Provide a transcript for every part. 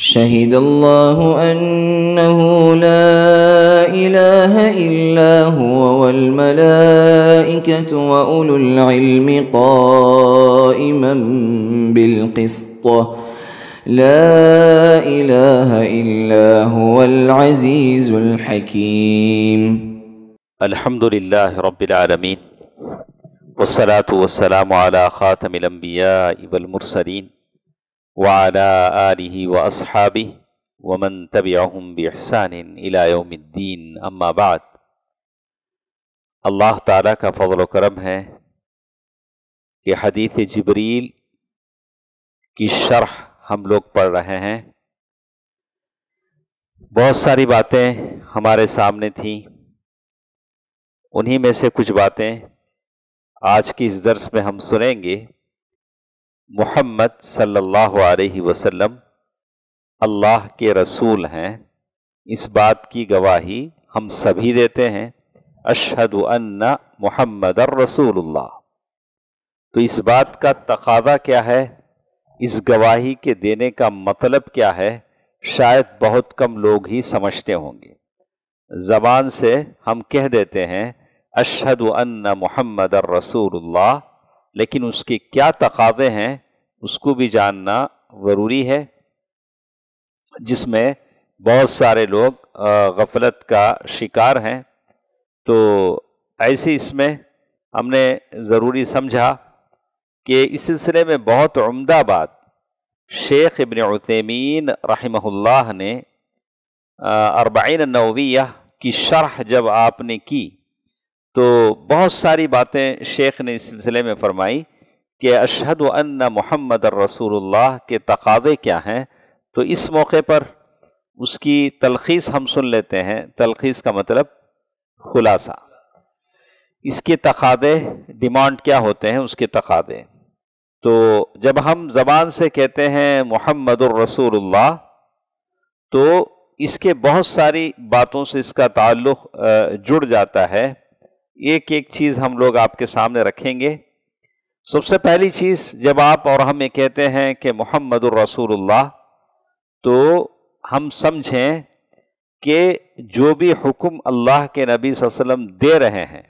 شهد الله أنه لا إله إلا هو والملائكة وأولو العلم قائما بالقسط لا إله إلا هو العزيز الحكيم الحمد لله رب العالمين والصلاة والسلام على خاتم الأنبياء والمرسلين वाला आलि व असहाबी वमन तबियाम बहसान इलायोमद्दीन अम्माबाद अल्लाह ताला का फजल करम है कि हदीथ जबरील की शरह हम लोग पढ़ रहे हैं बहुत सारी बातें हमारे सामने थीं उन्हीं में से कुछ बातें आज की इस दर्स में हम सुनेंगे मोहम्मद सल्लल्लाहु अलैहि वसल्लम अल्लाह के रसूल हैं इस बात की गवाही हम सभी देते हैं अशहद अन्ना मोहम्मद रसूलुल्लाह तो इस बात का तकादा क्या है इस गवाही के देने का मतलब क्या है शायद बहुत कम लोग ही समझते होंगे ज़बान से हम कह देते हैं अशहद अन्ना मोहम्मद रसूलुल्लाह लेकिन उसके क्या तकावे हैं उसको भी जानना ज़रूरी है जिसमें बहुत सारे लोग गफलत का शिकार हैं तो ऐसे इसमें हमने ज़रूरी समझा कि इस सिलसिले में बहुत उम्दा बात शेख इबन उतमीन रहमहुल्लाह ने अरबाइन नवीया की शरह जब आपने की तो बहुत सारी बातें शेख ने इस सिलसिले में फरमाई कि अशहद अन्न मोहम्मद रसूलुल्लाह के तकादे क्या हैं तो इस मौके पर उसकी तलखीस हम सुन लेते हैं तलखीस का मतलब खुलासा इसके तकादे डिमांड क्या होते हैं उसके तकादे तो जब हम ज़बान से कहते हैं मोहम्मद रसूलुल्लाह तो इसके बहुत सारी बातों से इसका ताल्लुक़ जुड़ जाता है एक एक चीज़ हम लोग आपके सामने रखेंगे सबसे पहली चीज़ जब आप और हम ये कहते हैं कि मोहम्मद रसूलुल्लाह तो हम समझें कि जो भी हुक्म अल्लाह के नबी वसल्लम दे रहे हैं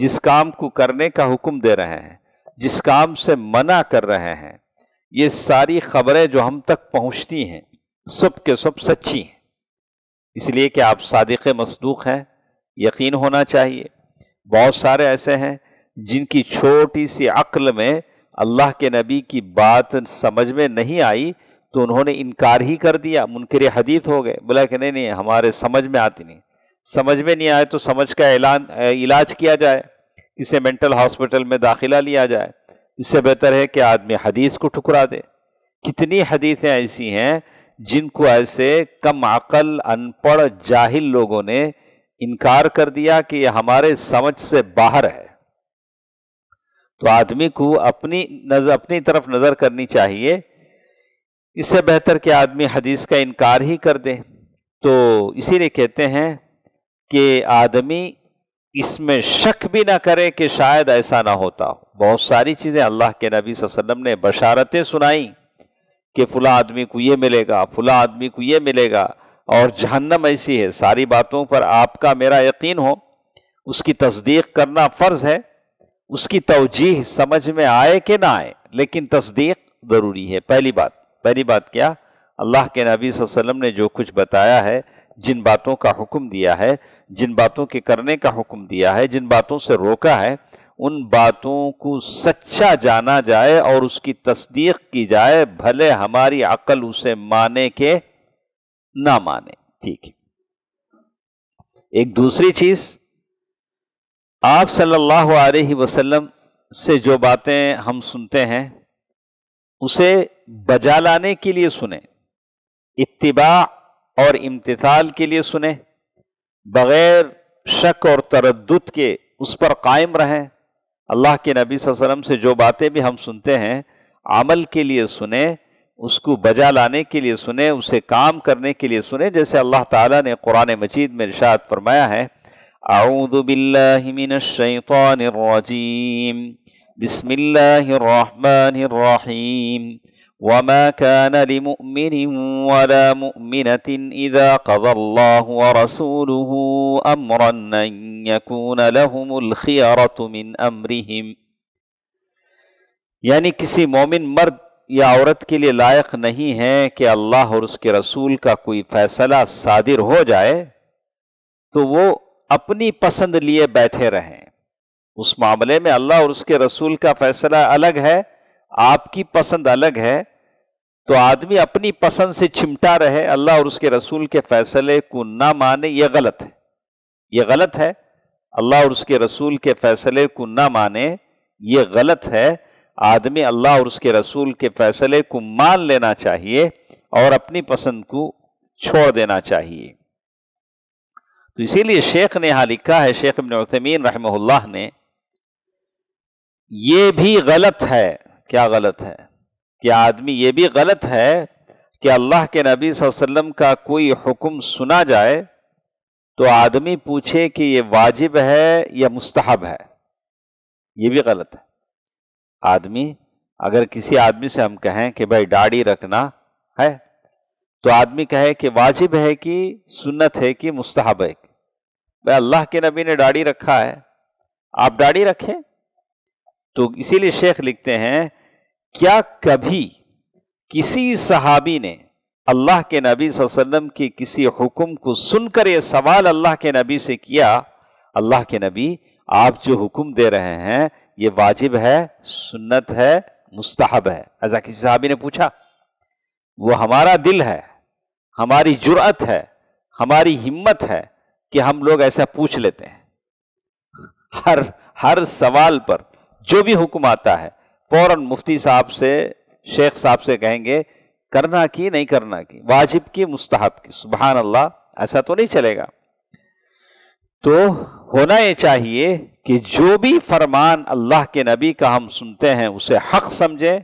जिस काम को करने का हुक्म दे रहे हैं जिस काम से मना कर रहे हैं ये सारी खबरें जो हम तक पहुंचती हैं सब के सब सच्ची हैं इसलिए कि आप सादिक मसदूक हैं यकीन होना चाहिए बहुत सारे ऐसे हैं जिनकी छोटी सी अक्ल में अल्लाह के नबी की बात समझ में नहीं आई तो उन्होंने इनकार ही कर दिया मुनकर हदीत हो गए बोला कि नहीं नहीं हमारे समझ में आती नहीं समझ में नहीं आए तो समझ का ऐलान इलाज किया जाए इसे मेंटल हॉस्पिटल में दाखिला लिया जाए इससे बेहतर है कि आदमी हदीस को ठुकरा दे कितनी हदीसें ऐसी हैं जिनको ऐसे कम अकल अनपढ़ जाहिल लोगों ने इनकार कर दिया कि ये हमारे समझ से बाहर है तो आदमी को अपनी नजर अपनी तरफ नज़र करनी चाहिए इससे बेहतर कि आदमी हदीस का इनकार ही कर दे तो इसीलिए कहते हैं कि आदमी इसमें शक भी ना करे कि शायद ऐसा ना होता हो बहुत सारी चीज़ें अल्लाह के नबी वसल्लम ने बशारतें सुनाई कि फुला आदमी को ये मिलेगा फुला आदमी को ये मिलेगा और जहन्नम ऐसी है सारी बातों पर आपका मेरा यकीन हो उसकी तस्दीक करना फ़र्ज़ है उसकी तोजीह समझ में आए कि ना आए लेकिन तस्दीक ज़रूरी है पहली बात पहली बात क्या अल्लाह के नबी वसल्लम ने जो कुछ बताया है जिन बातों का हुक्म दिया है जिन बातों के करने का हुक्म दिया है जिन बातों से रोका है उन बातों को सच्चा जाना जाए और उसकी तस्दीक की जाए भले हमारी अकल उसे माने के ना माने ठीक है एक दूसरी चीज़ आप सल्लल्लाहु अलैहि वसल्लम से जो बातें हम सुनते हैं उसे बजा लाने के लिए सुने इत्तिबा और इम्तिथाल के लिए सुने बग़ैर शक और तरद के उस पर कायम रहें अल्लाह के नबी वसल्लम से जो बातें भी हम सुनते हैं अमल के लिए सुने उसको बजा लाने के लिए सुने उसे काम करने के लिए सुने जैसे अल्लाह ताला ने कुरान मजीद में इरशाद फरमाया है أعوذ بالله من الشيطان الرجيم بسم الله الرحمن الرحيم وما كان لمؤمن ولا مؤمنة إذا قضى الله ورسوله أمرا أن يكون لهم الخيرة من أمرهم كسي يعني مؤمن مرد یا عورت کے के لائق نہیں ہے کہ اللہ اور اس کے رسول کا کوئی فیصلہ صادر ہو جائے تو وہ अपनी पसंद लिए बैठे रहें उस मामले में अल्लाह और उसके रसूल का फैसला अलग है आपकी पसंद अलग है तो आदमी अपनी पसंद से चिमटा रहे अल्लाह और उसके रसूल के फैसले को ना माने ये गलत है ये गलत है अल्लाह और उसके रसूल के फैसले को ना माने ये गलत है आदमी अल्लाह और उसके रसूल के फैसले को मान लेना चाहिए और अपनी पसंद को छोड़ देना चाहिए तो इसीलिए शेख ने यहाँ लिखा है शेख इबन उतमीन रहमल्ला ने यह भी गलत है क्या गलत है कि आदमी ये भी गलत है कि अल्लाह के नबी वसल्लम का कोई हुक्म सुना जाए तो आदमी पूछे कि ये वाजिब है या मुस्तहब है ये भी गलत है आदमी अगर किसी आदमी से हम कहें कि भाई दाढ़ी रखना है तो आदमी कहे कि वाजिब है कि सुन्नत है कि मुस्तहब है भाई अल्लाह के नबी ने दाढ़ी रखा है आप दाढ़ी रखें तो इसीलिए शेख लिखते हैं क्या कभी किसी सहाबी ने अल्लाह के नबी वसल्लम के किसी हुक्म को सुनकर यह सवाल अल्लाह के नबी से किया अल्लाह के नबी आप जो हुक्म दे रहे हैं ये वाजिब है सुन्नत है मुस्ताहब है ऐसा किसी साहबी ने पूछा वो हमारा दिल है हमारी जुरात है हमारी हिम्मत है कि हम लोग ऐसा पूछ लेते हैं हर हर सवाल पर जो भी हुक्म आता है फौरन मुफ्ती साहब से शेख साहब से कहेंगे करना की नहीं करना की वाजिब की मुस्तहब की सुबह अल्लाह ऐसा तो नहीं चलेगा तो होना ये चाहिए कि जो भी फरमान अल्लाह के नबी का हम सुनते हैं उसे हक समझें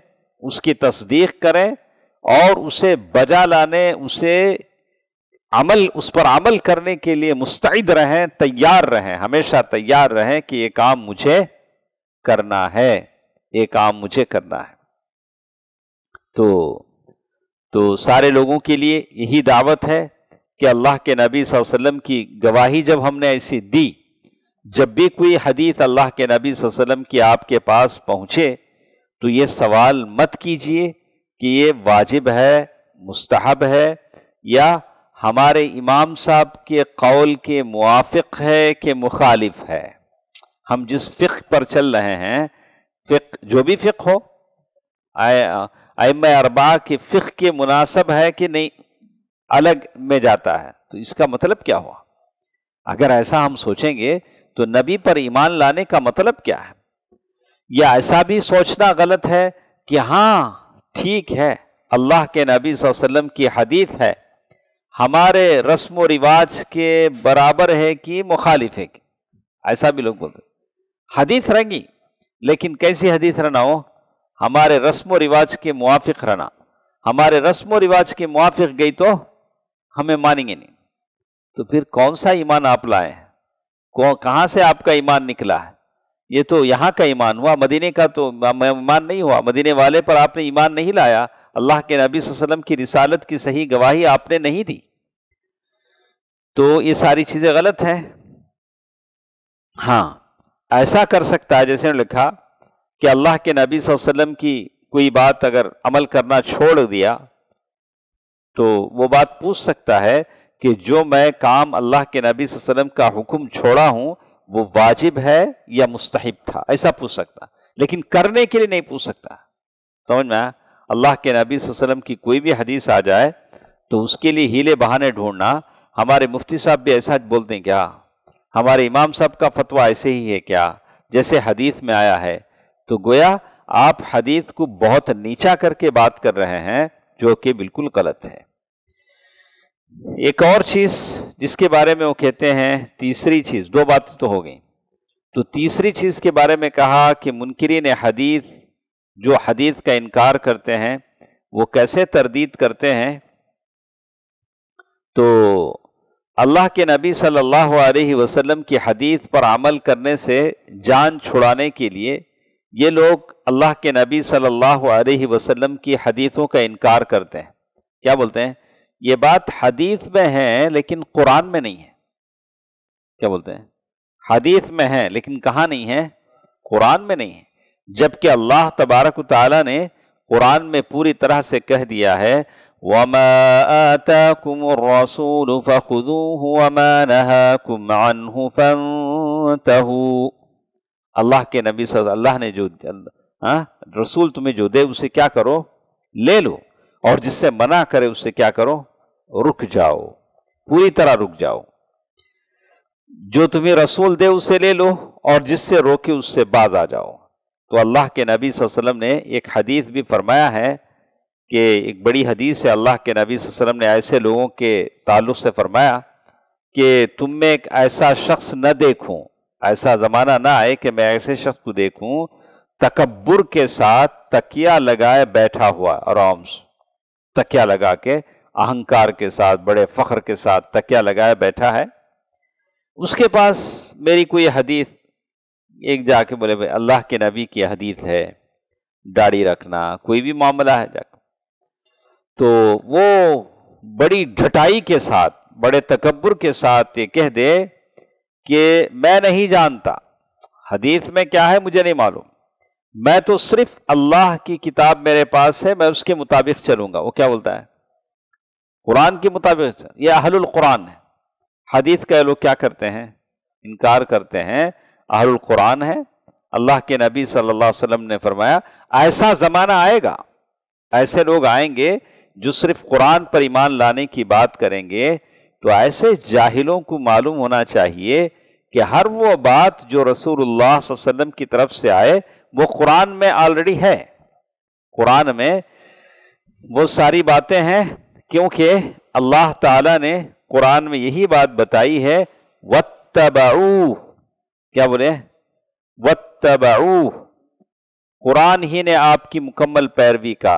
उसकी तस्दीक करें और उसे बजा लाने उसे अमल उस पर अमल करने के लिए मुस्तैद रहें तैयार रहें हमेशा तैयार रहें कि ये काम मुझे करना है ये काम मुझे करना है तो तो सारे लोगों के लिए यही दावत है कि अल्लाह के नबी वसल्लम की गवाही जब हमने ऐसी दी जब भी कोई हदीत अल्लाह के नबी वसल्लम की आपके पास पहुँचे तो ये सवाल मत कीजिए कि ये वाजिब है मुस्तहब है या हमारे इमाम साहब के कौल के मुआफ़ है कि मुखालिफ है हम जिस फ़िक पर चल रहे हैं फ़िक जो भी फ़िक हो अरबा के फ़िक के मुनासब है कि नहीं अलग में जाता है तो इसका मतलब क्या हुआ अगर ऐसा हम सोचेंगे तो नबी पर ईमान लाने का मतलब क्या है या ऐसा भी सोचना गलत है कि हाँ ठीक है अल्लाह के नबी वसल्लम की हदीत है हमारे रस्म व रिवाज के बराबर है कि मुखालिफ है कि ऐसा भी लोग बोलते हदीस रंगी लेकिन कैसी हदीस रहना हो हमारे रस्म व रिवाज के मुआफ़ रहना हमारे रस्म व रिवाज के मुआफ़ गई तो हमें मानेंगे नहीं तो फिर कौन सा ईमान आप लाए कौन कहाँ से आपका ईमान निकला है ये तो यहाँ का ईमान हुआ मदीने का तो ईमान नहीं हुआ मदीने वाले पर आपने ईमान नहीं लाया अल्लाह के नबी वसल्लम की रिसालत की सही गवाही आपने नहीं दी तो ये सारी चीज़ें गलत हैं हाँ ऐसा कर सकता है जैसे लिखा कि अल्लाह के नबी वसल्लम की कोई बात अगर अमल करना छोड़ दिया तो वो बात पूछ सकता है कि जो मैं काम अल्लाह के नबी वसल्लम का हुक्म छोड़ा हूं वो वाजिब है या मुस्तहिब था ऐसा पूछ सकता लेकिन करने के लिए नहीं पूछ सकता समझ में अल्लाह के नबी वसल्लम की कोई भी हदीस आ जाए तो उसके लिए हीले बहाने ढूंढना हमारे मुफ्ती साहब भी ऐसा बोलते हैं क्या हमारे इमाम साहब का फतवा ऐसे ही है क्या जैसे हदीस में आया है तो गोया आप हदीस को बहुत नीचा करके बात कर रहे हैं जो कि बिल्कुल गलत है एक और चीज जिसके बारे में वो कहते हैं तीसरी चीज दो बातें तो हो गई तो तीसरी चीज के बारे में कहा कि मुनकरी ने हदीस जो हदीस का इनकार करते हैं वो कैसे तरदीद करते हैं तो अल्लाह के नबी सल्लल्लाहु अलैहि वसल्लम की हदीत पर अमल करने से जान छुड़ाने के लिए ये लोग अल्लाह के नबी सल्लल्लाहु अलैहि वसल्लम की हदीतों का इनकार करते हैं क्या बोलते हैं ये बात हदीत में है लेकिन कुरान में नहीं है क्या बोलते हैं हदीत में है लेकिन कहाँ नहीं है कुरान में नहीं है जबकि अल्लाह तबारक ताली ने कुरान में पूरी तरह से कह दिया है وما آتاكم الرسول فخذوه وما نهاكم عنه فانتهوا अल्लाह के नबी अल्लाह ने जो हाँ रसूल तुम्हें जो दे उसे क्या करो ले लो और जिससे मना करे उससे क्या करो रुक जाओ पूरी तरह रुक जाओ जो तुम्हें रसूल दे उसे ले लो और जिससे रोके उससे बाज आ जाओ तो अल्लाह के नबी वसल्लम ने एक हदीस भी फरमाया है कि एक बड़ी हदीस से अल्लाह के नबी वसल्लम ने ऐसे लोगों के ताल्लुक से फरमाया कि तुम में एक ऐसा शख्स न देखूं ऐसा ज़माना ना आए कि मैं ऐसे शख्स को देखूं तकबर के साथ तकिया लगाए बैठा हुआ आराम से तकिया लगा के अहंकार के साथ बड़े फ़ख्र के साथ तकिया लगाए बैठा है उसके पास मेरी कोई हदीस एक जाके बोले भाई अल्लाह के नबी की हदीस है दाढ़ी रखना कोई भी मामला है जाके तो वो बड़ी ढटाई के साथ बड़े तकबर के साथ ये कह दे कि मैं नहीं जानता हदीस में क्या है मुझे नहीं मालूम मैं तो सिर्फ अल्लाह की किताब मेरे पास है मैं उसके मुताबिक चलूंगा वो क्या बोलता है कुरान के मुताबिक यह अहलुल कुरान है हदीस का लोग क्या करते हैं इनकार करते हैं अहलुल कुरान है अल्लाह के नबी सल्लल्लाहु अलैहि वसल्लम ने फरमाया ऐसा ज़माना आएगा ऐसे लोग आएंगे जो सिर्फ कुरान पर ईमान लाने की बात करेंगे तो ऐसे जाहिलों को मालूम होना चाहिए कि हर वो बात जो रसूलुल्लाह वसल्लम की तरफ से आए वो कुरान में ऑलरेडी है कुरान में वो सारी बातें हैं क्योंकि अल्लाह ताला ने कुरान में यही बात बताई है वत्तबाऊ क्या बोले वत्तबाऊ कुरान ही ने आपकी मुकम्मल पैरवी का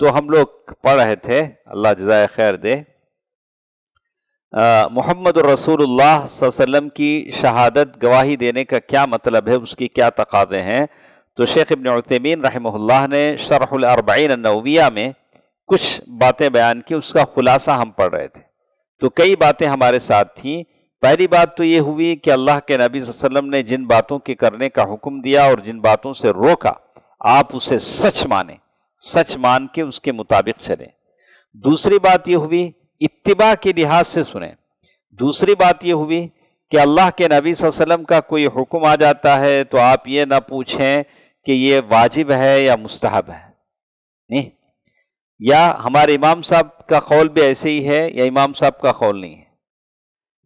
तो हम लोग पढ़ रहे थे अल्लाह जजाय खैर दे मोहम्मद रसूलुल्लाह वसल्लम की शहादत गवाही देने का क्या मतलब है उसकी क्या तकादे हैं तो शेख इबन उतमीन रहमल्ला ने शरहबाइन नविया में कुछ बातें बयान की उसका खुलासा हम पढ़ रहे थे तो कई बातें हमारे साथ थीं पहली बात तो ये हुई कि अल्लाह के नबी वसल्लम ने जिन बातों के करने का हुक्म दिया और जिन बातों से रोका आप उसे सच माने सच मान के उसके मुताबिक चलें दूसरी बात यह हुई इतबा के लिहाज से सुने दूसरी बात यह हुई कि अल्लाह के नबी वसल्लम का कोई हुक्म आ जाता है तो आप ये ना पूछें कि ये वाजिब है या मुस्तहब है नहीं या हमारे इमाम साहब का कौल भी ऐसे ही है या इमाम साहब का कौल नहीं है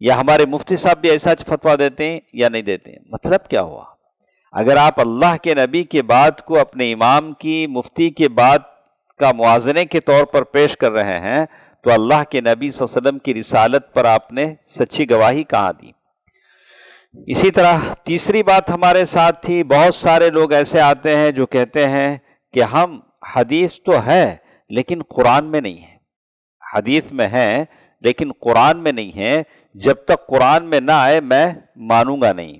या हमारे मुफ्ती साहब भी ऐसा फतवा देते हैं या नहीं देते हैं मतलब क्या हुआ अगर आप अल्लाह के नबी के बात को अपने इमाम की मुफ्ती के बात का मुआजने के तौर पर पेश कर रहे हैं तो अल्लाह के नबी वसल्लम की रिसालत पर आपने सच्ची गवाही कहाँ दी इसी तरह तीसरी बात हमारे साथ थी बहुत सारे लोग ऐसे आते हैं जो कहते हैं कि हम हदीस तो है लेकिन कुरान में नहीं है हदीस में है लेकिन कुरान में नहीं है जब तक कुरान में ना आए मैं मानूंगा नहीं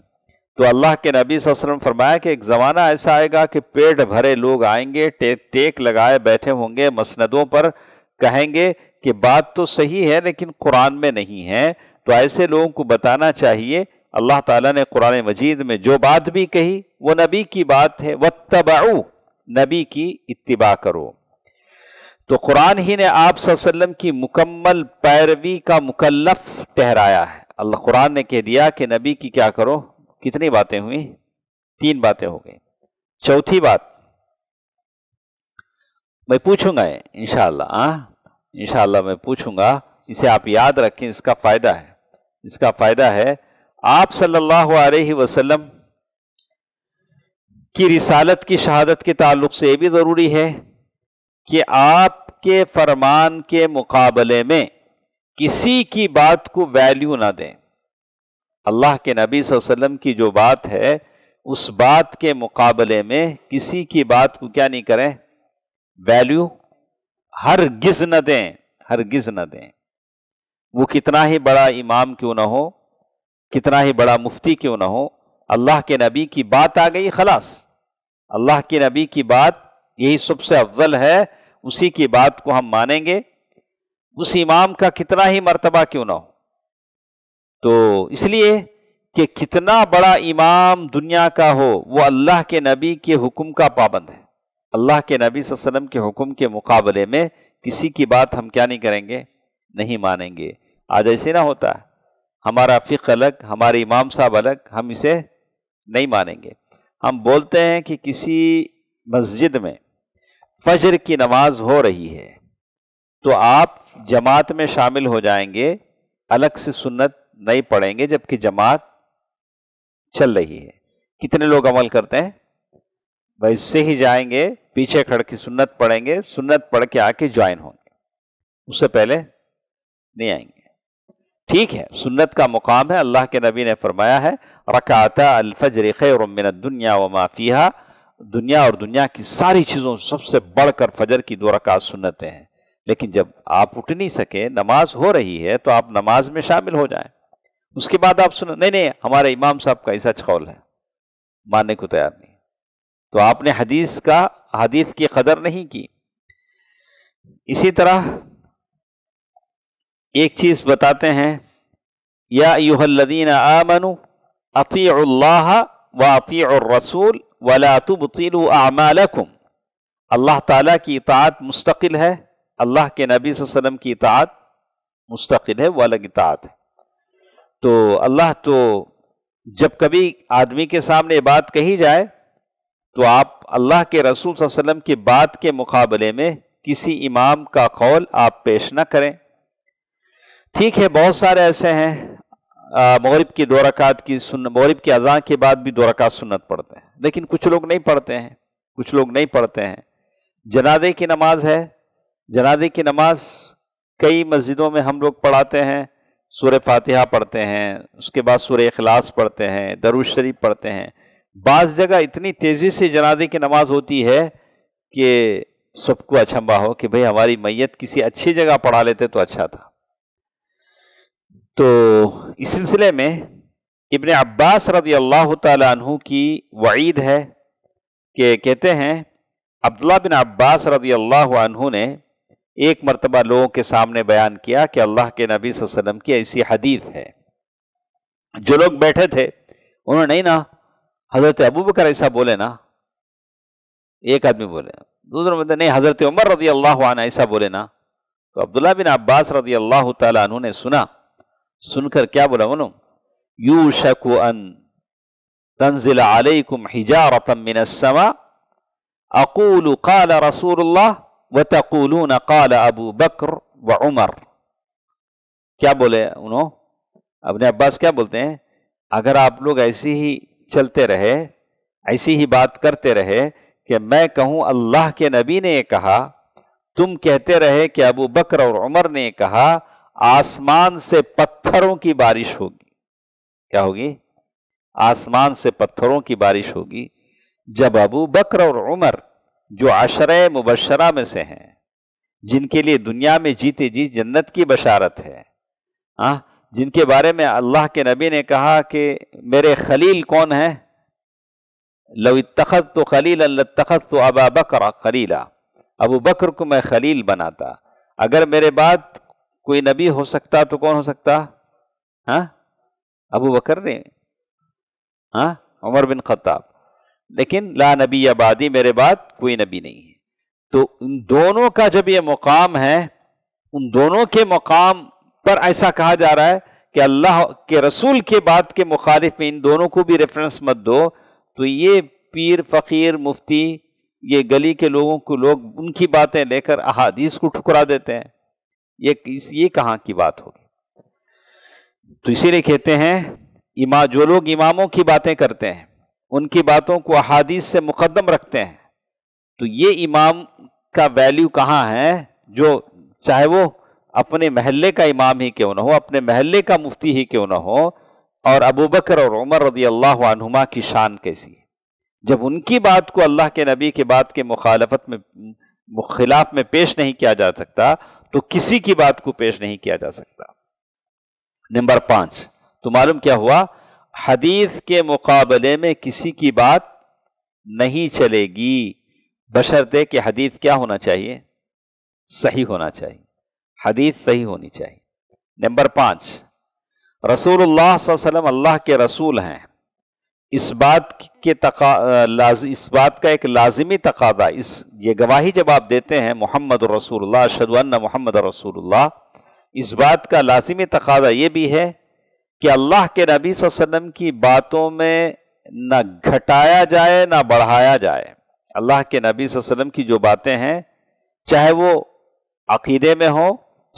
तो अल्लाह के नबी वसल्लम फरमाया कि एक ज़माना ऐसा आएगा कि पेट भरे लोग आएंगे टेक टेक लगाए बैठे होंगे मसनदों पर कहेंगे कि बात तो सही है लेकिन कुरान में नहीं है तो ऐसे लोगों को बताना चाहिए अल्लाह ताला ने कुरान मजीद में जो बात भी कही वो नबी की बात है व तबाऊ नबी की इतबा करो तो कुरान ही ने आप वसल्लम की मुकम्मल पैरवी का मुकल्लफ ठहराया है अल्लाह कुरान ने कह दिया कि नबी की क्या करो कितनी बातें हुई तीन बातें हो गई चौथी बात मैं पूछूंगा इनशाला हाँ? इनशाला मैं पूछूंगा इसे आप याद रखें इसका फायदा है इसका फायदा है आप सल्लल्लाहु अलैहि वसल्लम की रिसालत की शहादत के ताल्लुक से यह भी ज़रूरी है कि आपके फरमान के मुकाबले में किसी की बात को वैल्यू ना दें अल्लाह के नबी वसल्लम की जो बात है उस बात के मुकाबले में किसी की बात को क्या नहीं करें वैल्यू हर गिज न दें हर गिज न दें वो कितना ही बड़ा इमाम क्यों ना हो कितना ही बड़ा मुफ्ती क्यों ना हो अल्लाह के नबी की बात आ गई खलास अल्लाह के नबी की बात यही सबसे अव्वल है उसी की बात को हम मानेंगे उस इमाम का कितना ही मर्तबा क्यों ना हो तो इसलिए कि कितना बड़ा इमाम दुनिया का हो वो अल्लाह के नबी के हुक्म का पाबंद है अल्लाह के नबी वसल्लम के हुक्म के मुकाबले में किसी की बात हम क्या नहीं करेंगे नहीं मानेंगे आज ऐसे ना होता है हमारा फ़िक अलग हमारे इमाम साहब अलग हम इसे नहीं मानेंगे हम बोलते हैं कि किसी मस्जिद में फजर की नमाज हो रही है तो आप जमात में शामिल हो जाएंगे अलग से सुन्नत नहीं पढ़ेंगे जबकि जमात चल रही है कितने लोग अमल करते हैं भाई उससे ही जाएंगे पीछे खड़ के सुन्नत पढ़ेंगे सुन्नत पढ़ के आके ज्वाइन होंगे उससे पहले नहीं आएंगे ठीक है सुन्नत का मुकाम है अल्लाह के नबी ने फरमाया है रकाता अलफजर खैर दुनिया व माफिया दुनिया और दुनिया की सारी चीज़ों सबसे बढ़कर फजर की दो रकात सुन्नतें हैं लेकिन जब आप उठ नहीं सके नमाज हो रही है तो आप नमाज में शामिल हो जाएं उसके बाद आप सुनो नहीं नहीं हमारे इमाम साहब का ऐसा छौल है मानने को तैयार नहीं तो आपने हदीस का हदीस की कदर नहीं की इसी तरह एक चीज बताते हैं या यूहल्लदीन आमनु अतील्लाह व अती रसूल वलातुबिल आमालकुम अल्लाह ताला की इतात मुस्तकिल है अल्लाह के नबी वसम की इतात मुस्तकिल है वालग इतात है तो अल्लाह तो जब कभी आदमी के सामने बात कही जाए तो आप अल्लाह के रसूल वसम की बात के मुकाबले में किसी इमाम का कौल आप पेश ना करें ठीक है बहुत सारे ऐसे हैं मौरब की दो रकात की सुन मगरब की अजा के बाद भी दो रकात सुन्नत पढ़ते हैं लेकिन कुछ लोग नहीं पढ़ते हैं कुछ लोग नहीं पढ़ते हैं जनादे की नमाज है जनादे की नमाज कई मस्जिदों में हम लोग पढ़ाते हैं सूर्य फातिहा पढ़ते हैं उसके बाद सूर्य अखलास पढ़ते हैं दरुज शरीफ पढ़ते हैं बाज़ जगह इतनी तेज़ी से जनाजे की नमाज़ होती है कि सबको अचंबा हो कि भाई हमारी मैयत किसी अच्छी जगह पढ़ा लेते तो अच्छा था तो इस सिलसिले में इबन अब्बास रदी अल्लाह तु की वईद है कि कहते हैं अब्दुल्ला बिन अब्बास रदी अल्लाह ने एक मरतबा लोगों के सामने बयान किया कि अल्लाह के नबी वसलम की ऐसी हदीत है जो लोग बैठे थे उन्होंने नहीं ना हज़रत अबू बकर ऐसा बोले ना एक आदमी बोले दूसरा मतलब नहीं हज़रत उमर रदी अल्लाह ऐसा बोले ना तो अब्दुल्ला बिन अब्बास रदी अल्लाह तु ने सुना सुनकर क्या बोला बोलो यू शक अन तंजिल अलैकुम हिजारतम अकूल काल वतकुलून काल अबू बकर व उमर क्या बोले उन्हों अपने अब्बास क्या बोलते हैं अगर आप लोग ऐसी ही चलते रहे ऐसी ही बात करते रहे कि मैं कहूं अल्लाह के नबी ने कहा तुम कहते रहे कि अबू बकर और उमर ने कहा आसमान से पत्थरों की बारिश होगी क्या होगी आसमान से पत्थरों की बारिश होगी जब अबू बकर और उमर जो आशर मुबशरा में से हैं जिनके लिए दुनिया में जीते जी जन्नत की बशारत है आ, जिनके बारे में अल्लाह के नबी ने कहा कि मेरे खलील कौन है लव तखत तो खलील तखत तो अबा बकर खलीला अबू बकर को मैं खलील बनाता अगर मेरे बाद कोई नबी हो सकता तो कौन हो सकता हाँ अबू बकर ने हाँ उमर बिन खत्ताब लेकिन ला नबी आबादी मेरे बाद कोई नबी नहीं है तो उन दोनों का जब ये मुकाम है उन दोनों के मुकाम पर ऐसा कहा जा रहा है कि अल्लाह के रसूल के बात के मुखालिफ में इन दोनों को भी रेफरेंस मत दो तो ये पीर फ़कीर मुफ्ती ये गली के लोगों को लोग उनकी बातें लेकर अहादीस को ठुकरा देते हैं ये ये कहाँ की बात होगी तो इसीलिए कहते हैं इमा जो लोग इमामों की बातें करते हैं उनकी बातों को अहादीस से मुकदम रखते हैं तो ये इमाम का वैल्यू कहाँ है जो चाहे वो अपने महल्ले का इमाम ही क्यों ना हो अपने महल्ले का मुफ्ती ही क्यों ना हो और अबू बकर और उमर रदी अल्लाह की शान कैसी है जब उनकी बात को अल्लाह के नबी के बात के मुखालफत में खिलाफ में पेश नहीं किया जा सकता तो किसी की बात को पेश नहीं किया जा सकता नंबर पांच तो मालूम क्या हुआ हदीस के मुकाबले में किसी की बात नहीं चलेगी बशर्ते कि हदीस क्या होना चाहिए सही होना चाहिए हदीस सही होनी चाहिए नंबर पाँच रसूल वसल्लम अल्लाह के रसूल हैं इस बात के तका इस बात का एक लाजमी तकादा इस ये गवाही जब आप देते हैं मोहम्मद रसूल अशद मोहम्मद रसूल इस बात का लाजमी तकादा ये भी है कि अल्लाह के नबी वसल्लम की बातों में ना घटाया जाए ना बढ़ाया जाए अल्लाह के नबी वसल्लम की जो बातें हैं चाहे वो अकीदे में हो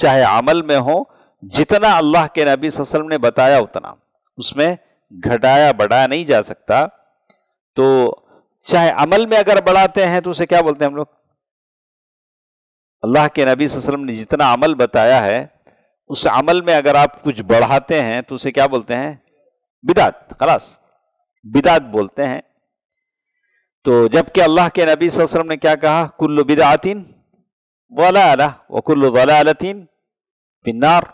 चाहे अमल में हो जितना अल्लाह के नबी वसल्लम ने बताया उतना उसमें घटाया बढ़ाया नहीं जा सकता तो चाहे अमल में अगर बढ़ाते हैं तो उसे क्या बोलते हैं हम लोग अल्लाह के नबी वसल्लम ने जितना अमल बताया है उस अमल में अगर आप कुछ बढ़ाते हैं तो उसे क्या बोलते हैं बिदात खलास बिदात बोलते हैं तो जबकि अल्लाह के नबी सलम ने क्या कहा कुल्लु बिदातिन अला वकुल्लु वलालतिन फिन्नार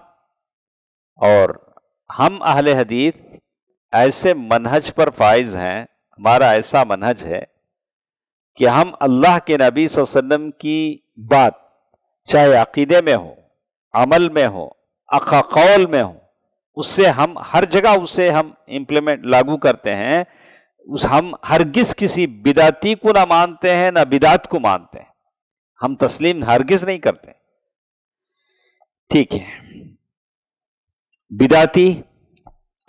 और हम अहले हदीत ऐसे मनहज पर फाइज हैं हमारा ऐसा मनहज है कि हम अल्लाह के नबी वसल्लम की बात चाहे अकीदे में हो अमल में हो कौल में हो उससे हम हर जगह उसे हम इम्प्लीमेंट लागू करते हैं उस हम हरगिज किसी बिदाती को ना मानते हैं ना बिदात को मानते हैं हम तस्लीम हरगिज नहीं करते ठीक है बिदाती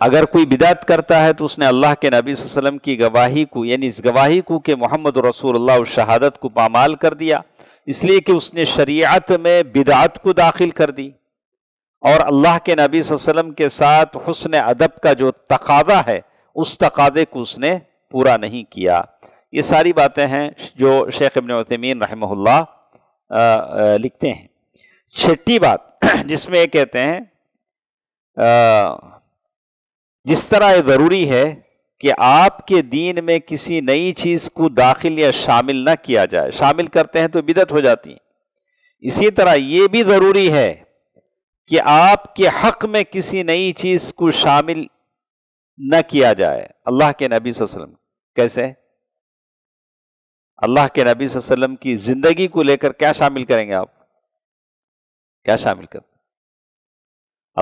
अगर कोई बिदात करता है तो उसने अल्लाह के नबी वसल्लम की गवाही को यानी इस गवाही को कि मोहम्मद रसूल अल्लाह शहादत को पामाल कर दिया इसलिए कि उसने शरीयत में बिदात को दाखिल कर दी और अल्लाह के नबी वसम के साथ हुसन अदब का जो तकादा है उस तकादे को उसने पूरा नहीं किया ये सारी बातें हैं जो शेख इबन उतमीन रहमल्ला लिखते हैं छठी बात जिसमें ये कहते हैं आ, जिस तरह ये ज़रूरी है कि आपके दीन में किसी नई चीज़ को दाखिल या शामिल ना किया जाए शामिल करते हैं तो बिदत हो जाती है इसी तरह ये भी ज़रूरी है कि आपके हक में किसी नई चीज को शामिल न किया जाए अल्लाह के नबी वसल्लम कैसे अल्लाह के नबी वसल्लम की जिंदगी को लेकर क्या शामिल करेंगे आप क्या शामिल कर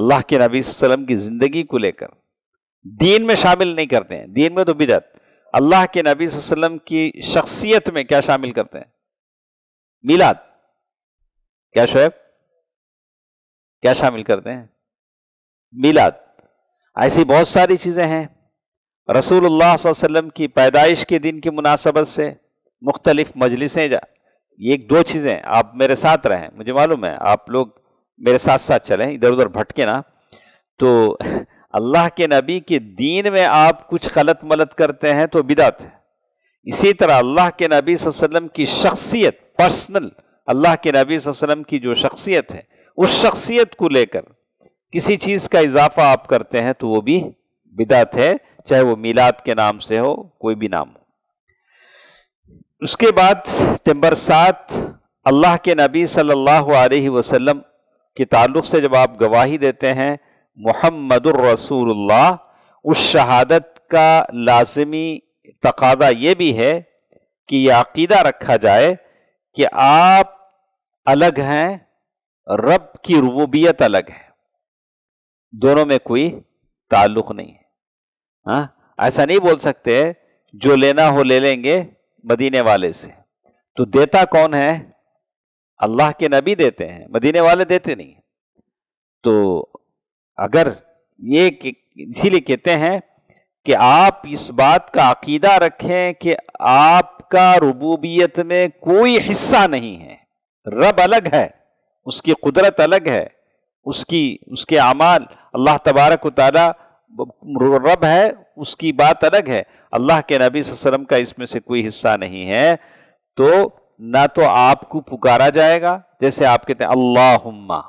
अल्लाह के नबी वसल्लम की जिंदगी को लेकर दीन में शामिल नहीं करते हैं दीन में तो बिदत अल्लाह के नबी वसल्लम की शख्सियत में क्या शामिल करते हैं मिलाद क्या शोएब क्या शामिल करते हैं मिलाद ऐसी बहुत सारी चीज़ें हैं रसूलुल्लाह वसल्लम की पैदाइश के दिन की मुनासबत से मुख्तलिफ मजलिसें एक दो चीज़ें आप मेरे साथ रहें मुझे मालूम है आप लोग मेरे साथ साथ चलें इधर उधर भटके ना तो अल्लाह के नबी के दीन में आप कुछ गलत मलत करते हैं तो बिदात है इसी तरह अल्लाह के नबी वसल्लम की शख्सियत पर्सनल अल्लाह के नबी वसल्लम की जो शख्सियत है उस शख्सियत को लेकर किसी चीज़ का इजाफा आप करते हैं तो वो भी बिदात है चाहे वो मिलाद के नाम से हो कोई भी नाम हो उसके बाद नंबर सात अल्लाह के नबी सल्लल्लाहु अलैहि वसल्लम के ताल्लुक से जब आप गवाही देते हैं मोहम्मद रसूलुल्लाह उस शहादत का लाजमी तकादा ये भी है कि यह अकीदा रखा जाए कि आप अलग हैं रब की रबूबियत अलग है दोनों में कोई ताल्लुक नहीं है हाँ ऐसा नहीं बोल सकते जो लेना हो ले लेंगे मदीने वाले से तो देता कौन है अल्लाह के नबी देते हैं मदीने वाले देते नहीं तो अगर ये इसीलिए कहते हैं कि आप इस बात का अकीदा रखें कि आपका रबूबियत में कोई हिस्सा नहीं है रब अलग है उसकी कुदरत अलग है उसकी उसके अमाल अल्लाह तबारक ताली रब है उसकी बात अलग है अल्लाह के नबी वसम का इसमें से कोई हिस्सा नहीं है तो ना तो आपको पुकारा जाएगा जैसे आप कहते हैं अल्लाहुम्मा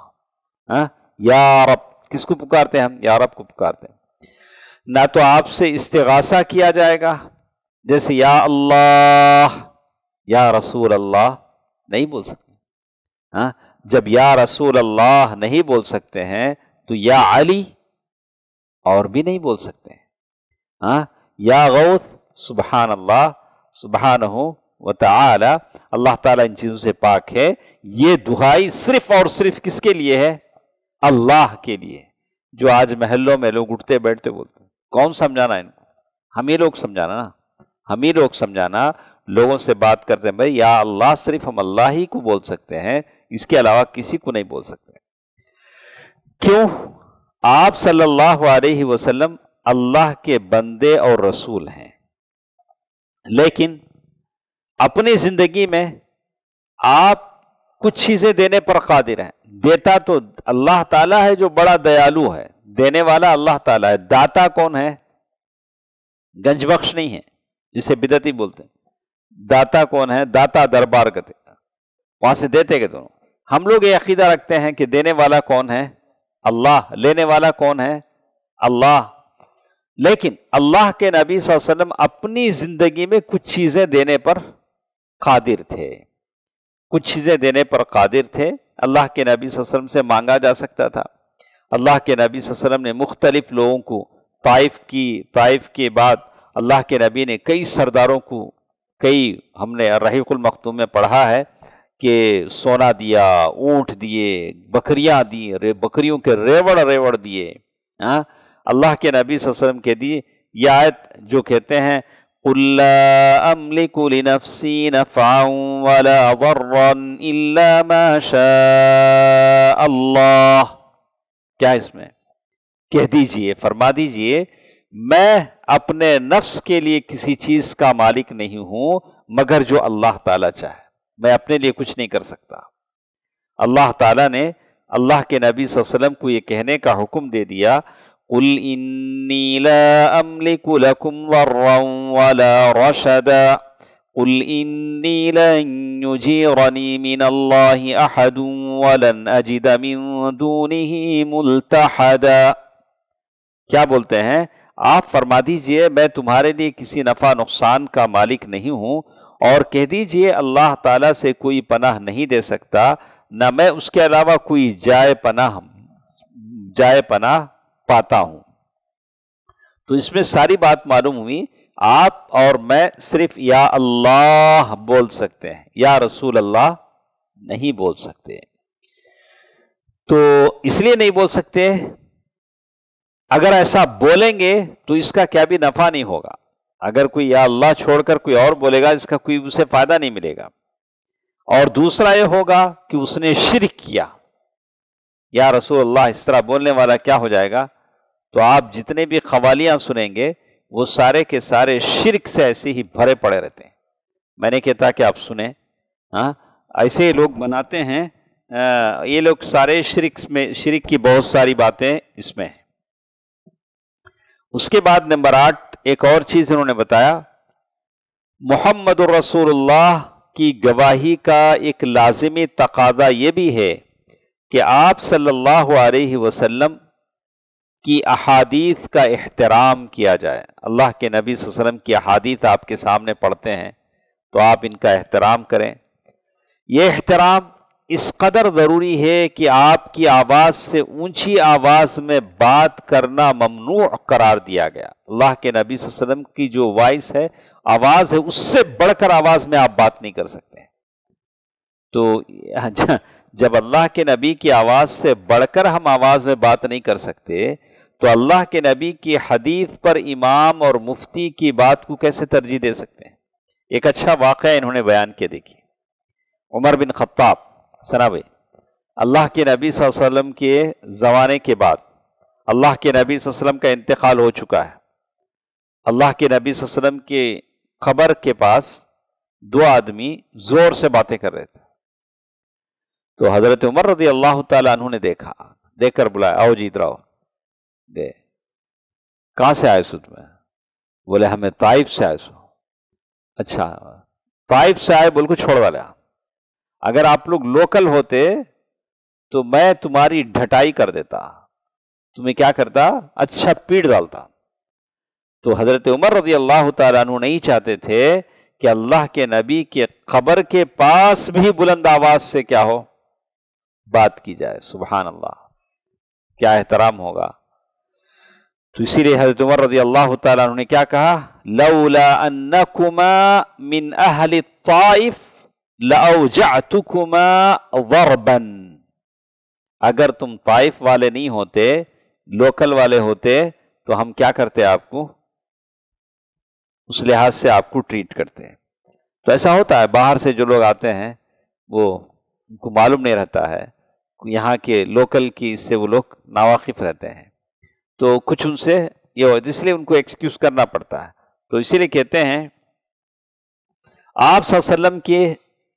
हाँ, या रब किसको पुकारते हैं हम या रब को पुकारते हैं ना तो आपसे इस्तेगासा किया जाएगा जैसे या अल्लाह या रसूल अल्लाह नहीं बोल सकते हाँ जब या रसूल अल्लाह नहीं बोल सकते हैं तो या अली और भी नहीं बोल सकते हैं हाँ या गौथ सुबहान अल्लाह सुबहान हो व अल्लाह ताला इन चीज़ों से पाक है ये दुहाई सिर्फ और सिर्फ किसके लिए है अल्लाह के लिए जो आज महलों में लोग उठते बैठते बोलते हैं कौन समझाना इनको हम ही लोग समझाना ना हम ही लोग समझाना लोगों से बात करते हैं भाई या अल्लाह सिर्फ हम अल्लाह ही को बोल सकते हैं इसके अलावा किसी को नहीं बोल सकते क्यों आप सल्लल्लाहु अलैहि वसल्लम अल्लाह के बंदे और रसूल हैं लेकिन अपनी जिंदगी में आप कुछ चीजें देने पर कादिर हैं देता तो अल्लाह ताला है जो बड़ा दयालु है देने वाला अल्लाह ताला है दाता कौन है गंजबख्श नहीं है जिसे बिदती बोलते हैं दाता कौन है दाता दरबार का वहां से देते के दोनों हम लोग ये अकीदा रखते हैं कि देने वाला कौन है अल्लाह लेने वाला कौन है अल्लाह लेकिन अल्लाह के नबी वसल्लम अपनी ज़िंदगी में कुछ चीज़ें देने पर कादिर थे कुछ चीज़ें देने पर कादिर थे अल्लाह के नबी वसल्लम से मांगा जा सकता था अल्लाह के नबी वसल्लम ने मुख्तलिफ़ लोगों को ताइफ की ताइफ के बाद अल्लाह के नबी ने कई सरदारों को कई हमने रहीकुल मखतूम में पढ़ा है के सोना दिया ऊंट दिए बकरियाँ दी रे बकरियों के रेवड़ रेवड़ दिए हाँ? अल्लाह के नबी वसल्लम के दिए यह आयत जो कहते हैं अल्लाह क्या इसमें कह दीजिए फरमा दीजिए मैं अपने नफ्स के लिए किसी चीज़ का मालिक नहीं हूं मगर जो अल्लाह ताला चाहे मैं अपने लिए कुछ नहीं कर सकता अल्लाह ताला ने अल्लाह के नबी वसल्लम को ये कहने का हुक्म दे दिया قل قل إني إني لا أملك لكم ضرا ولا رشدا لن يجيرني من الله أحد ولن أجد من دونه ملتحدا क्या बोलते हैं आप फरमा दीजिए मैं तुम्हारे लिए किसी नफ़ा नुकसान का मालिक नहीं हूँ और कह दीजिए अल्लाह ताला से कोई पनाह नहीं दे सकता ना मैं उसके अलावा कोई जाए पनाह जाए पनाह पाता हूं तो इसमें सारी बात मालूम हुई आप और मैं सिर्फ या अल्लाह बोल सकते हैं या रसूल अल्लाह नहीं बोल सकते तो इसलिए नहीं बोल सकते अगर ऐसा बोलेंगे तो इसका क्या भी नफा नहीं होगा अगर कोई या अल्लाह छोड़कर कोई और बोलेगा इसका कोई उसे फायदा नहीं मिलेगा और दूसरा यह होगा कि उसने शिर किया या रसूल अल्लाह इस तरह बोलने वाला क्या हो जाएगा तो आप जितने भी खवालियां सुनेंगे वो सारे के सारे शिरक से ऐसे ही भरे पड़े रहते हैं मैंने कहता कि आप सुने हाँ ऐसे लोग बनाते हैं ये लोग सारे शिरक में शिरक की बहुत सारी बातें इसमें हैं उसके बाद नंबर आठ एक और चीज़ इन्होंने बताया मोहम्मद रसूलुल्लाह की गवाही का एक लाजिमी तकादा यह भी है कि आप सल्लल्लाहु अलैहि वसल्लम की अहादीत का एहतराम किया जाए अल्लाह के नबी वसल्लम की अहादीत आपके सामने पढ़ते हैं तो आप इनका एहतराम करें यह एहतराम इस कदर ज़रूरी है कि आपकी आवाज़ से ऊंची आवाज़ में बात करना ममनू करार दिया गया अल्लाह के नबी वसल्लम की जो वॉइस है आवाज़ है उससे बढ़कर आवाज़ में आप बात नहीं कर सकते तो जब अल्लाह के नबी की आवाज़ से बढ़कर हम आवाज़ में बात नहीं कर सकते तो अल्लाह के नबी की हदीत पर इमाम और मुफ्ती की बात को कैसे तरजीह दे सकते हैं एक अच्छा वाक़ इन्होंने बयान किया देखिए उमर बिन खत्ताब सनावे अल्लाह के नबी वसल्लम के ज़माने के बाद अल्लाह के नबी वसल्लम का इंतकाल हो चुका है अल्लाह के नबी वसल्लम के खबर के पास दो आदमी ज़ोर से बातें कर रहे थे तो हज़रत उमर रदी अल्लाह तु ने देखा देख कर बुलाया आओ जीत इधर दे कहाँ से आए सुध तुम्हें बोले हमें ताइफ से आए सो अच्छा ताइफ से आए बोल को छोड़ वाले अगर आप लोग लोकल होते तो मैं तुम्हारी ढटाई कर देता तुम्हें क्या करता अच्छा पीट डालता तो हजरत उमर रजी अल्लाह तु नहीं चाहते थे कि अल्लाह के नबी के खबर के पास भी बुलंद आवाज से क्या हो बात की जाए सुबहान अल्लाह क्या एहतराम होगा तो इसीलिए हजरत उमर रजी अल्लाह तु ने क्या कहा लौला मिन अहलिफ लाउजातुकुमा अगर तुम ताइफ वाले नहीं होते लोकल वाले होते तो हम क्या करते आपको उस लिहाज से आपको ट्रीट करते हैं तो ऐसा होता है बाहर से जो लोग आते हैं वो उनको मालूम नहीं रहता है यहाँ के लोकल की इससे वो लोग नावाकिफ रहते हैं तो कुछ उनसे ये हो इसलिए उनको एक्सक्यूज करना पड़ता है तो इसीलिए कहते हैं आप सल्लम के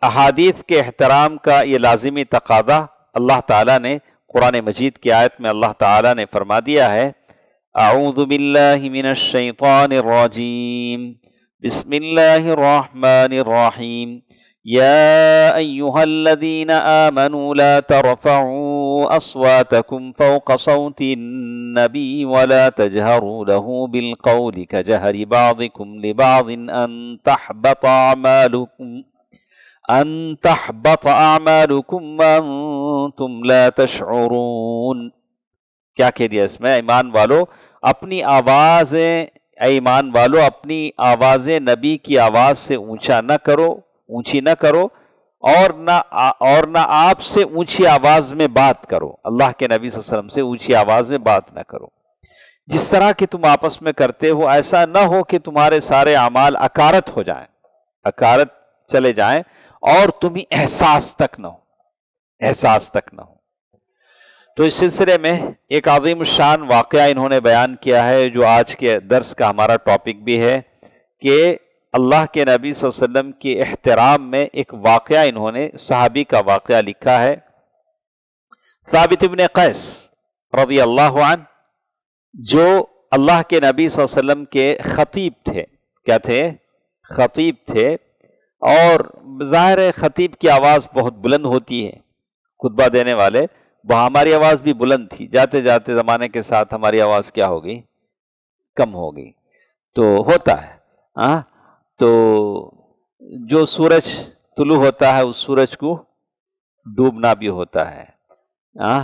अहादीत के अहतराम का ये लाजिमी तकादा अल्लाह ताला ने कुरान मजीद की आयत में अल्लाह ताला ने फरमा दिया है आऊदबिल्लिमिनशैतानरजीम बिस्मिल्लाहिर्रहमानिर्रहीम या अय्युहल्लज़ीन आमनू ला तरफ़ऊ अस्वातकुम फ़ौक़ सौति नबी वला तजहरू लहू बिलक़ौलि कजहरि बाज़िकुम लिबाज़िन أن تحبط أعمالكم وأنتم لا تشعرون क्या कह दिया इसमें ईमान वालो अपनी आवाज़ें ईमान वालो अपनी आवाज़ें नबी की आवाज़ से ऊंचा न करो ऊंची न करो और ना और ना आपसे ऊंची आवाज़ में बात करो अल्लाह के नबी वसल्लम से ऊंची आवाज़ में बात ना करो जिस तरह के तुम आपस में करते हो ऐसा ना हो कि तुम्हारे सारे अमाल अकारत हो जाए अकारत चले जाए और तुम्हें एहसास तक ना हो एहसास तक ना हो तो इस सिलसिले में एक आदिम शान वाक़ इन्होंने बयान किया है जो आज के दर्स का हमारा टॉपिक भी है कि अल्लाह के नबी वसल्लम के एहतराम में एक वाक़ इन्होंने सहाबी का वाक़ लिखा है साबित इबन कैस रबी अल्लाह जो अल्लाह के नबी वसल्लम के ख़तीब थे क्या थे ख़तीब थे और ज़ाहिर ख़तीब की आवाज़ बहुत बुलंद होती है खुतबा देने वाले वहाँ हमारी आवाज़ भी बुलंद थी जाते जाते ज़माने के साथ हमारी आवाज़ क्या हो गई कम हो गई तो होता है हाँ तो जो सूरज तुलू होता है उस सूरज को डूबना भी होता है हाँ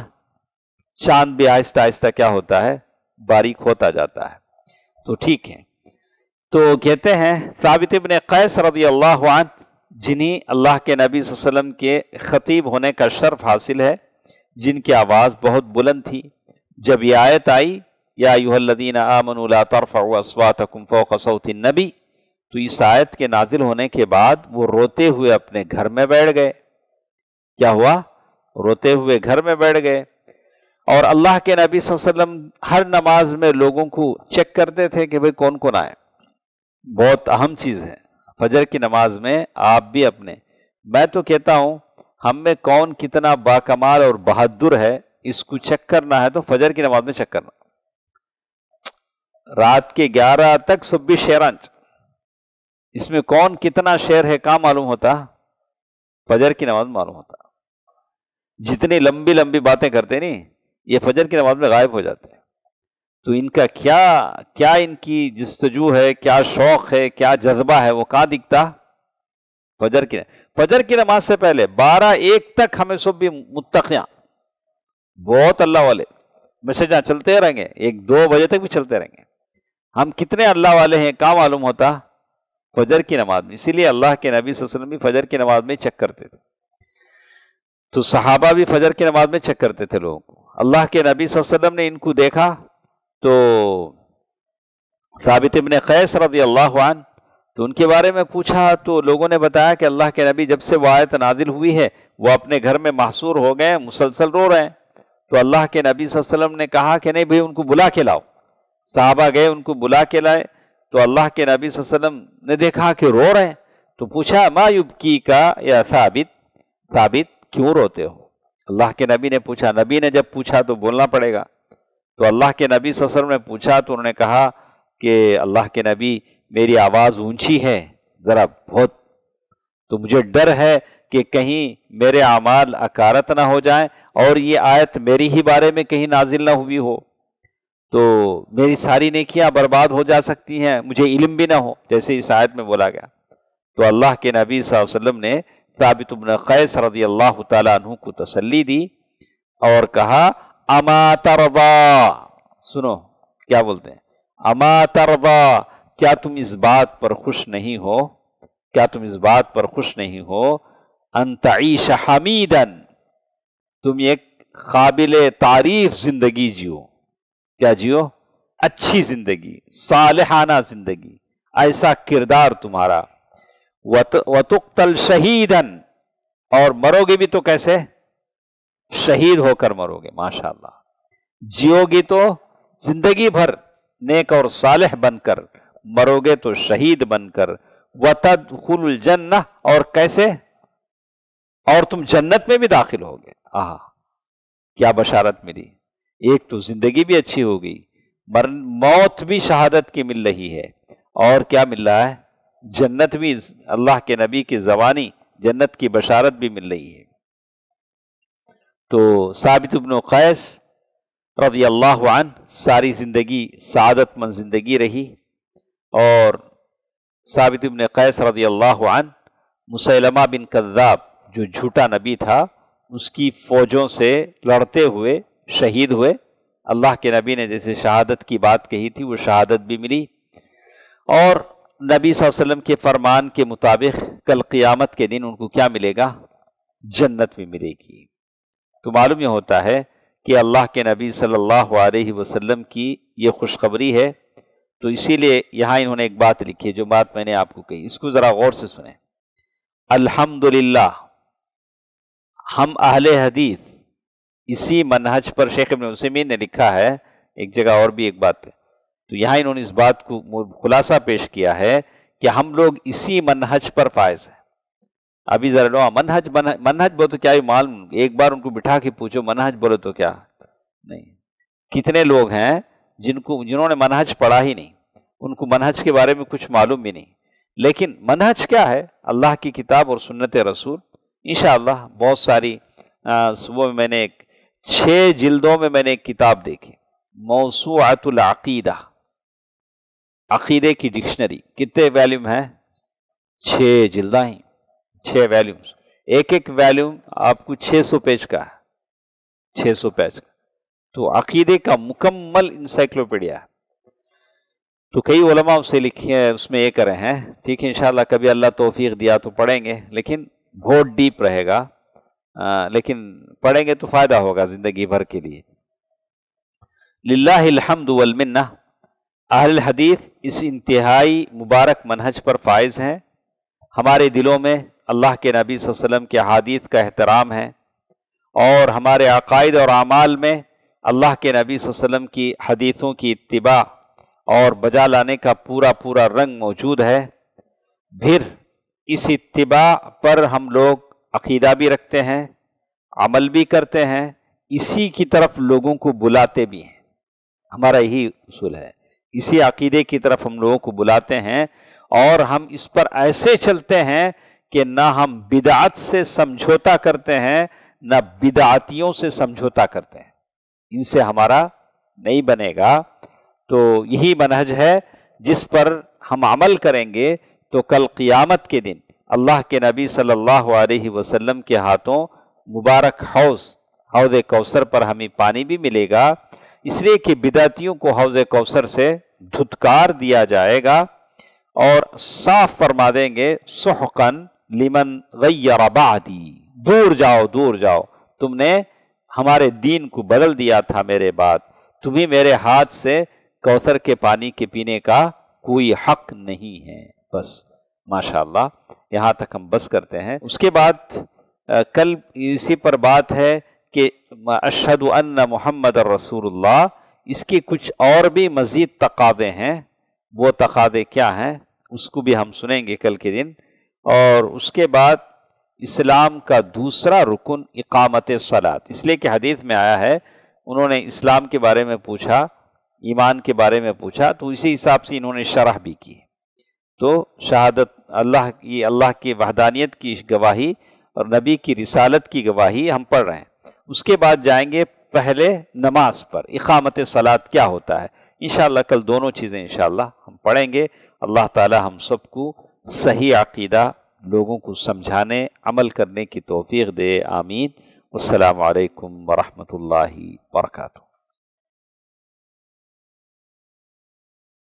चांद भी आहिस्ता आहिस्ता क्या होता है बारीक होता जाता है तो ठीक है तो कहते हैं साबित इबन कैस रदी अल्लाह जिन्हें अल्लाह के नबी वसल्लम के ख़तीब होने का शर्फ हासिल है जिनकी आवाज़ बहुत बुलंद थी जब यह आयत आई या यूहल्लदीन आमन तरफ़ातकुम नबी तो इस आयत के नाजिल होने के बाद वो रोते हुए अपने घर में बैठ गए क्या हुआ रोते हुए घर में बैठ गए और अल्लाह के नबी वसल्लम हर नमाज में लोगों को चेक करते थे कि भाई कौन कौन आए बहुत अहम चीज़ है फजर की नमाज में आप भी अपने मैं तो कहता हूँ हम में कौन कितना बाकमाल और बहादुर है इसको चेक करना है तो फजर की नमाज में चेक करना रात के 11 तक सुबह शेरांच इसमें कौन कितना शेर है कहाँ मालूम होता फजर की नमाज मालूम होता जितनी लंबी लंबी बातें करते नहीं ये फजर की नमाज में गायब हो जाते हैं तो इनका क्या क्या इनकी जस्तजू है क्या शौक है क्या जज्बा है वो कहाँ दिखता फजर की फजर की नमाज से पहले बारह एक तक हमें सब भी मुतखियाँ बहुत अल्लाह वाले मैसेज चलते रहेंगे एक दो बजे तक भी चलते रहेंगे हम कितने अल्लाह वाले हैं कहाँ मालूम होता फजर की नमाज में इसीलिए अल्लाह के नबी वसल्लम भी फजर की नमाज में चेक करते थे तो सहाबा भी फजर की नमाज में चेक करते थे लोगों को अल्लाह के नबी वसल्लम ने इनको देखा तो साबित इबन खैस रजी अल्लाह तो उनके बारे में पूछा तो लोगों ने बताया कि अल्लाह के नबी जब से वो आयत हुई है वो अपने घर में महसूर हो गए मुसलसल रो रहे हैं तो अल्लाह के नबी वसल्लम ने कहा कि नहीं भाई उनको बुला के लाओ साहबा गए उनको बुला के लाए तो अल्लाह के नबी वसल्लम ने देखा कि रो रहे हैं तो पूछा की का या साबित साबित क्यों रोते हो अल्लाह के नबी ने पूछा नबी ने जब पूछा तो बोलना पड़ेगा तो अल्लाह के नबी ससर ने पूछा तो उन्होंने कहा कि अल्लाह के नबी मेरी आवाज़ ऊंची है ज़रा बहुत तो मुझे डर है कि कहीं मेरे आमाल अकारत ना हो जाए और ये आयत मेरी ही बारे में कहीं नाजिल ना हुई हो तो मेरी सारी नेकियां बर्बाद हो जा सकती हैं मुझे इल्म भी ना हो जैसे इस आयत में बोला गया तो अल्लाह के नबी वसल्लम ने साबित उबन कैस रदी अल्लाह तु को तसली दी और कहा अमा तरबा सुनो क्या बोलते हैं अमा तरबा क्या तुम इस बात पर खुश नहीं हो क्या तुम इस बात पर खुश नहीं हो अंतईश हमीदन तुम एक काबिल तारीफ जिंदगी जियो क्या जियो अच्छी जिंदगी सालहाना जिंदगी ऐसा किरदार तुम्हारा वत वतुक्तल शहीदन और मरोगे भी तो कैसे शहीद होकर मरोगे माशाल्लाह जियोगी तो जिंदगी भर नेक और सालेह बनकर मरोगे तो शहीद बनकर खुल जन्ना और कैसे और तुम जन्नत में भी दाखिल होगे आह क्या बशारत मिली एक तो जिंदगी भी अच्छी हो गई मौत भी शहादत की मिल रही है और क्या मिल रहा है जन्नत भी अल्लाह के नबी की जबानी जन्नत की बशारत भी मिल रही है तो साबित इबन कैस रदी अल्लाह सारी ज़िंदगी सदतमंद ज़िंदगी रही और साबित इबन कैस रदी अल्लाह मुसलमा बिन कद्दाब जो झूठा नबी था उसकी फ़ौजों से लड़ते हुए शहीद हुए अल्लाह के नबी ने जैसे शहादत की बात कही थी वो शहादत भी मिली और नबी वसल्लम के फरमान के मुताबिक कल क़ियामत के दिन उनको क्या मिलेगा जन्नत भी मिलेगी तो मालूम यह होता है कि अल्लाह के नबी सल्लल्लाहु अलैहि वसल्लम की ये खुशखबरी है तो इसीलिए यहाँ इन्होंने एक बात लिखी है जो बात मैंने आपको कही इसको ज़रा गौर से सुने अल्हम्दुलिल्लाह हम अहल हदीस इसी मनहज पर शेख इबन ने लिखा है एक जगह और भी एक बात तो यहाँ इन्होंने इस बात को खुलासा पेश किया है कि हम लोग इसी मनहज पर फायज हैं अभी जरा लो मनहज मनहज बोलो तो क्या ही मालूम एक बार उनको बिठा के पूछो मनहज बोलो तो क्या नहीं कितने लोग हैं जिनको जिन्होंने मनहज पढ़ा ही नहीं उनको मनहज के बारे में कुछ मालूम भी नहीं लेकिन मनहज क्या है अल्लाह की किताब और सुन्नत रसूल इन बहुत सारी सुबह में मैंने एक छः जिल्दों में मैंने एक किताब देखी मौसूआतुलअीदा अकीदे की डिक्शनरी कितने वैल्यूम है छः जिल्दा ही छः वैल्यूम्स एक एक वैल्यूम आपको 600 पेज का है 600 पेज का तो अकीदे का मुकम्मल इंसाइक्लोपीडिया तो कई ओलमा उसे लिखिए उसमें ये करे हैं ठीक है इंशाल्लाह कभी अल्लाह तोफीक दिया तो पढ़ेंगे लेकिन बहुत डीप रहेगा आ, लेकिन पढ़ेंगे तो फ़ायदा होगा ज़िंदगी भर के लिए लाहमदमिन्ना अहल हदीफ़ इस इंतहाई मुबारक मनहज पर फायज़ हैं हमारे दिलों में अल्लाह के नबी वसम के हादीत का एहतराम है और हमारे अकायद और अमाल में अल्लाह के नबी वसम की हदीतों की इतबा और बजा लाने का पूरा पूरा रंग मौजूद है फिर इस इतबा पर हम लोग अकीदा भी रखते हैं अमल भी करते हैं इसी की तरफ लोगों को बुलाते भी हैं हमारा यही असूल है इसी अकीदे की तरफ हम लोगों को बुलाते हैं और हम इस पर ऐसे चलते हैं कि ना हम बिदात से समझौता करते हैं ना बिदातियों से समझौता करते हैं इनसे हमारा नहीं बनेगा तो यही मनहज है जिस पर हम अमल करेंगे तो कल क़ियामत के दिन अल्लाह के नबी सल्लल्लाहु अलैहि वसल्लम के हाथों मुबारक हौज़ हौज कौसर पर हमें पानी भी मिलेगा इसलिए कि बिदातियों को हौज कौसर से धुतकार दिया जाएगा और साफ फरमा देंगे सुहकन लिमन गैरबादी दूर जाओ दूर जाओ तुमने हमारे दीन को बदल दिया था मेरे बाद तुम्हें मेरे हाथ से कौसर के पानी के पीने का कोई हक नहीं है बस माशाल्लाह यहाँ तक हम बस करते हैं उसके बाद आ, कल इसी पर बात है कि अशद मोहम्मद रसूलुल्लाह इसके कुछ और भी मज़ीद तकादे हैं वो तकादे क्या हैं उसको भी हम सुनेंगे कल के दिन और उसके बाद इस्लाम का दूसरा रुकन इकामत सलात इसलिए कि हदीत में आया है उन्होंने इस्लाम के बारे में पूछा ईमान के बारे में पूछा तो इसी हिसाब से इन्होंने शराह भी की तो शहादत अल्लाह की अल्लाह की वहदानियत की गवाही और नबी की रिसालत की गवाही हम पढ़ रहे हैं उसके बाद जाएंगे पहले नमाज पर इकामत सलात क्या होता है इन कल दोनों चीज़ें इन हम पढ़ेंगे अल्लाह ताला हम सबको सही अकीदा लोगों को समझाने अमल करने की तोफ़ी दे आमीन अल्लाम वरहमल वर्का